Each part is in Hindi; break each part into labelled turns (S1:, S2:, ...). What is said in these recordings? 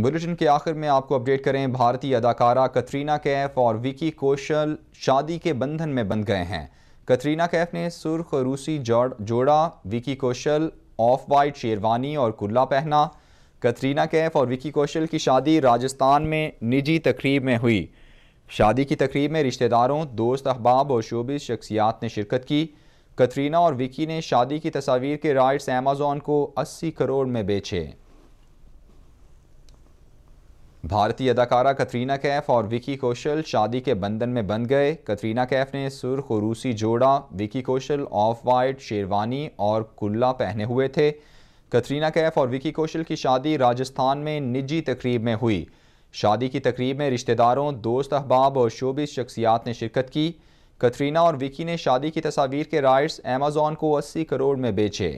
S1: बुलेटिन के आखिर में आपको अपडेट करें भारतीय अदाकारा कतरीना कैफ और विकी कौशल शादी के बंधन में बंध गए हैं कतरीना कैफ ने सुर्ख रूसी जोड़ा विकी कौशल ऑफ वाइट शेरवानी और कुल्ला पहना कतरीना कैफ और विकी कौशल की शादी राजस्थान में निजी तकरीब में हुई शादी की तकरीब में रिश्तेदारों दोस्त अहबाब और शोबिस शख्सियात ने शिरकत की कतरीना और विकी ने शादी की तस्वीर के राइट्स अमेजोन को 80 करोड़ में बेचे भारतीय अदाकारा कतरीना कैफ और विकी कौशल शादी के बंधन में बंध गए कतरीना कैफ ने सुर्ख और रूसी जोड़ा विकी कौशल ऑफ वाइट शेरवानी और कुल्ला पहने हुए थे कतरीना कैफ और विकी कौशल की शादी राजस्थान में निजी तकरीब में हुई शादी की तकरीब में रिश्तेदारों दोस्त अहबाब और शोबिस शख्सियात ने शिरकत की कतरीना और विकी ने शादी की तस्वीर के राइट्स अमेजोन को अस्सी करोड़ में बेचे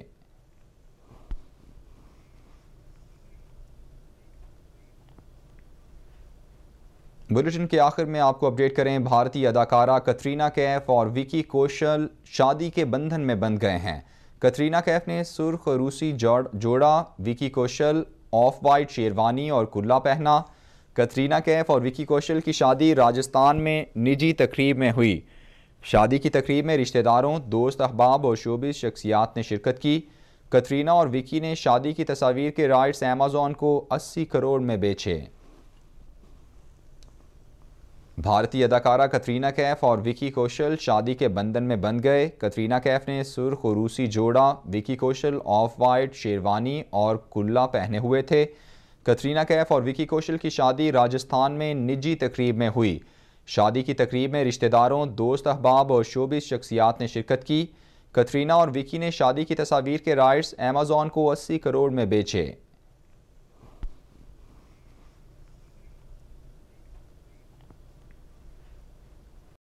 S1: बुलेटिन के आखिर में आपको अपडेट करें भारतीय अदाकारा कतरीना कैफ और विकी कौशल शादी के बंधन में बंध गए हैं कतरीना कैफ ने सुर्ख रूसी जोड़ा विकी कौशल ऑफ वाइट शेरवानी और कुल्ला पहना कतरीना कैफ और विकी कौशल की शादी राजस्थान में निजी तकरीब में हुई शादी की तकरीब में रिश्तेदारों दोस्त अहबाब और शोबी शख्सियात ने शिरकत की कतरीना और विकी ने शादी की तस्वीर के राइट्स अमेजोन को 80 करोड़ में बेचे भारतीय अदाकारा कतरीना कैफ और विकी कौशल शादी के बंधन में बंध गए कतरीना कैफ ने सुर्ख और रूसी जोड़ा विकी कौशल ऑफ वाइट शेरवानी और कुल्ला पहने हुए थे कतरीना कैफ और विकी कौशल की शादी राजस्थान में निजी तकरीब में हुई शादी की तकरीब में रिश्तेदारों दोस्त अहबाब और शोबिस शख्सियात ने शिरकत की कतरीना और विकी ने शादी की तस्वीर के राइट्स अमेजोन को अस्सी करोड़ में बेचे